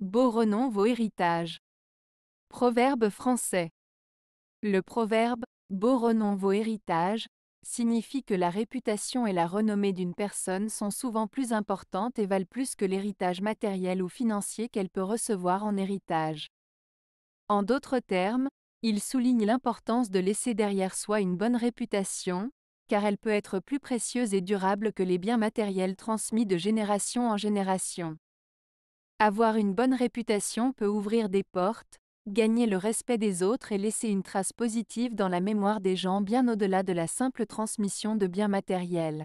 Beau renom vaut héritage Proverbe français. Le proverbe Beau renom vaut héritage » signifie que la réputation et la renommée d'une personne sont souvent plus importantes et valent plus que l'héritage matériel ou financier qu'elle peut recevoir en héritage. En d'autres termes, il souligne l'importance de laisser derrière soi une bonne réputation, car elle peut être plus précieuse et durable que les biens matériels transmis de génération en génération. Avoir une bonne réputation peut ouvrir des portes, gagner le respect des autres et laisser une trace positive dans la mémoire des gens bien au-delà de la simple transmission de biens matériels.